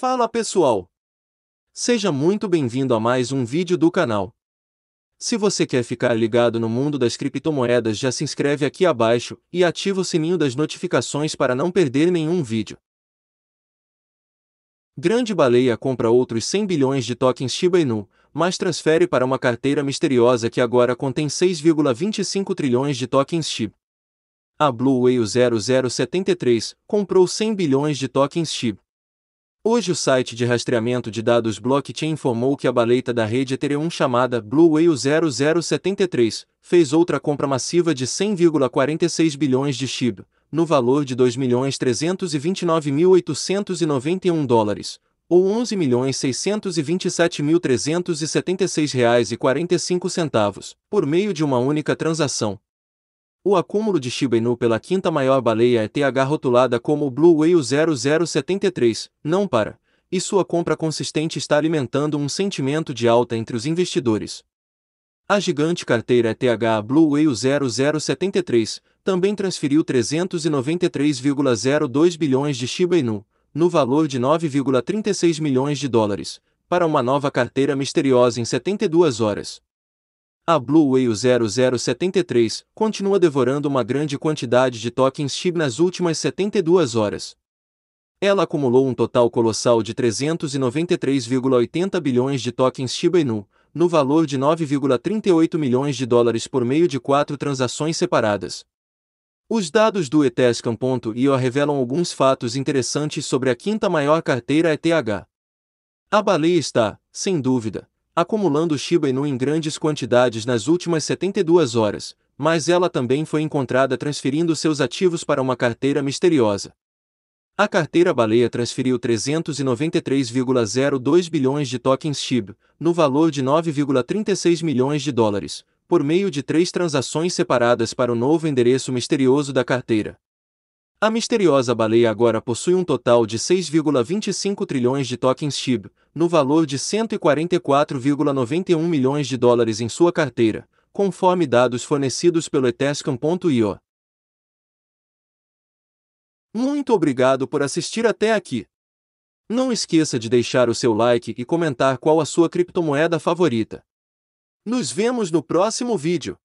Fala pessoal! Seja muito bem-vindo a mais um vídeo do canal. Se você quer ficar ligado no mundo das criptomoedas já se inscreve aqui abaixo e ativa o sininho das notificações para não perder nenhum vídeo. Grande Baleia compra outros 100 bilhões de tokens Shiba Inu, mas transfere para uma carteira misteriosa que agora contém 6,25 trilhões de tokens Shiba. A Blue Whale 0073 comprou 100 bilhões de tokens Shiba. Hoje o site de rastreamento de dados blockchain informou que a baleita da rede Ethereum chamada Blue Whale 0073 fez outra compra massiva de 100,46 bilhões de SHIB, no valor de 2.329.891 dólares, ou 11.627.376 reais e 45 centavos, por meio de uma única transação, o acúmulo de Shiba Inu pela quinta maior baleia ETH é rotulada como Blue Whale 0073, não para, e sua compra consistente está alimentando um sentimento de alta entre os investidores. A gigante carteira ETH é Blue Whale 0073 também transferiu 393,02 bilhões de Shiba Inu, no valor de 9,36 milhões de dólares, para uma nova carteira misteriosa em 72 horas. A Blue Whale 0073 continua devorando uma grande quantidade de tokens SHIB nas últimas 72 horas. Ela acumulou um total colossal de 393,80 bilhões de tokens Shiba Inu, no valor de 9,38 milhões de dólares por meio de quatro transações separadas. Os dados do Etherscan.io revelam alguns fatos interessantes sobre a quinta maior carteira ETH. A baleia está, sem dúvida, acumulando Shiba Inu em grandes quantidades nas últimas 72 horas, mas ela também foi encontrada transferindo seus ativos para uma carteira misteriosa. A carteira baleia transferiu 393,02 bilhões de tokens SHIB, no valor de 9,36 milhões de dólares, por meio de três transações separadas para o novo endereço misterioso da carteira. A misteriosa baleia agora possui um total de 6,25 trilhões de tokens SHIB, no valor de 144,91 milhões de dólares em sua carteira, conforme dados fornecidos pelo Etescan.io. Muito obrigado por assistir até aqui. Não esqueça de deixar o seu like e comentar qual a sua criptomoeda favorita. Nos vemos no próximo vídeo.